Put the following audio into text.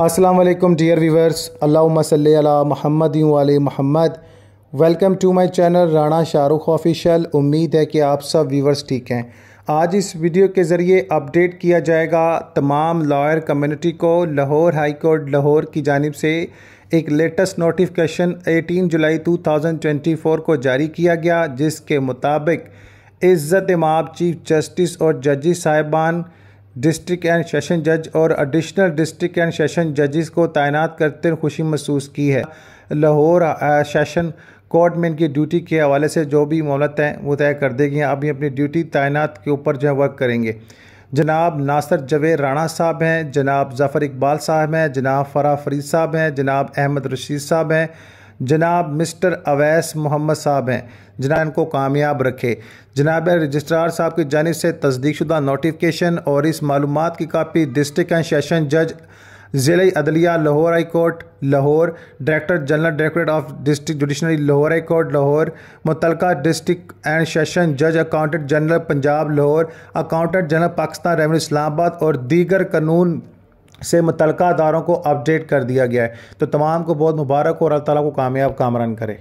Aslam dear viewers अल्लासल महमद वाल महमद welcome to my channel Rana Shahrukh official उम्मीद है कि आप सब वीवर्स ठीक हैं आज इस वीडियो के ज़रिए अपडेट किया जाएगा तमाम लॉयर कम्युनिटी को लाहौर हाई कोर्ट लाहौर की जानब से एक लेटेस्ट नोटिफिकेशन 18 जुलाई 2024 को जारी किया गया जिसके मुताबिक इज़्ज़त माब चीफ जस्टिस और जजिस साहिबान डिस्ट्रिक्ट एंड सेशन जज और एडिशनल डिस्ट्रिक्ट एंड सेशन जजेस को तैनात करते हुए खुशी महसूस की है लाहौर सेशन कोर्ट में इनकी ड्यूटी के हवाले से जो भी मोहलत हैं वो तय कर देगी अब ये अपनी ड्यूटी तैनात के ऊपर जो है वर्क करेंगे जनाब नासर जवेद राणा साहब हैं जनाब जफर इकबाल साहब हैं जनाब फरा फरीद साहब हैं जनाब अहमद रशीद साहब हैं जनाब मिस्टर अवैस मोहम्मद साहब हैं जना इनको कामयाब रखे जनाब रजिस्ट्रार साहब की जानब से तस्दीकशुदा नोटिफिकेशन और इस मालूम की कापी डिस्ट्रिक एंड सेशन जज ज़िले अदलिया Lahore high court Lahore director general directorate of district judiciary Lahore high court Lahore मुतलका डिस्ट्रिक्ट एंड सेशन जज accountant general Punjab Lahore accountant general Pakistan revenue Islamabad और दीगर कानून से मुतलका दारों को अपडेट कर दिया गया है तो तमाम को बहुत मुबारक और अल्लाह ताला को कामयाब कामरान करे